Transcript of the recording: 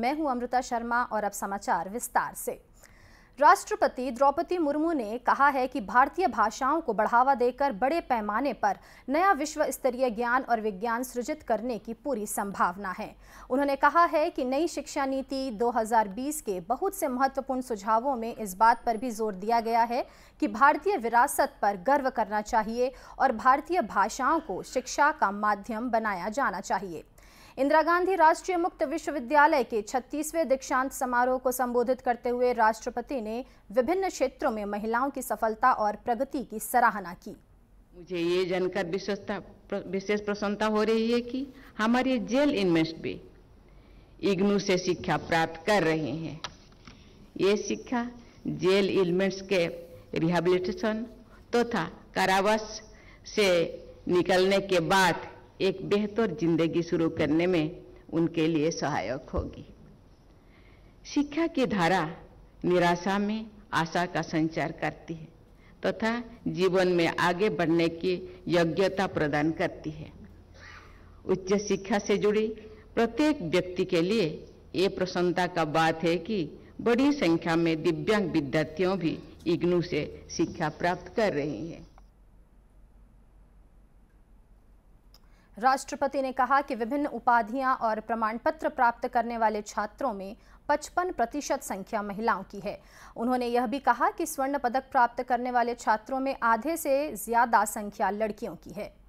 मैं हूं अमृता शर्मा और अब समाचार विस्तार से राष्ट्रपति द्रौपदी मुर्मू ने कहा है कि भारतीय भाषाओं को बढ़ावा देकर बड़े पैमाने पर नया विश्व स्तरीय ज्ञान और विज्ञान सृजित करने की पूरी संभावना है उन्होंने कहा है कि नई शिक्षा नीति 2020 के बहुत से महत्वपूर्ण सुझावों में इस बात पर भी जोर दिया गया है कि भारतीय विरासत पर गर्व करना चाहिए और भारतीय भाषाओं को शिक्षा का माध्यम बनाया जाना चाहिए इंदिरा गांधी राष्ट्रीय मुक्त विश्वविद्यालय के 36वें दीक्षांत समारोह को संबोधित करते हुए राष्ट्रपति ने विभिन्न क्षेत्रों में महिलाओं की सफलता और प्रगति की सराहना की मुझे ये जानकर विशेष प्रसन्नता हो रही है कि हमारे जेल इन्वेस्ट भी इग्नू से शिक्षा प्राप्त कर रहे हैं ये शिक्षा जेल इलमेंट्स के रिहेबिलिटेशन तथा तो कारावास से निकलने के बाद एक बेहतर जिंदगी शुरू करने में उनके लिए सहायक होगी शिक्षा की धारा निराशा में आशा का संचार करती है तथा जीवन में आगे बढ़ने की योग्यता प्रदान करती है उच्च शिक्षा से जुड़ी प्रत्येक व्यक्ति के लिए ये प्रसन्नता का बात है कि बड़ी संख्या में दिव्यांग विद्यार्थियों भी इग्नू से शिक्षा प्राप्त कर रही हैं राष्ट्रपति ने कहा कि विभिन्न उपाधियां और प्रमाण पत्र प्राप्त करने वाले छात्रों में 55 प्रतिशत संख्या महिलाओं की है उन्होंने यह भी कहा कि स्वर्ण पदक प्राप्त करने वाले छात्रों में आधे से ज्यादा संख्या लड़कियों की है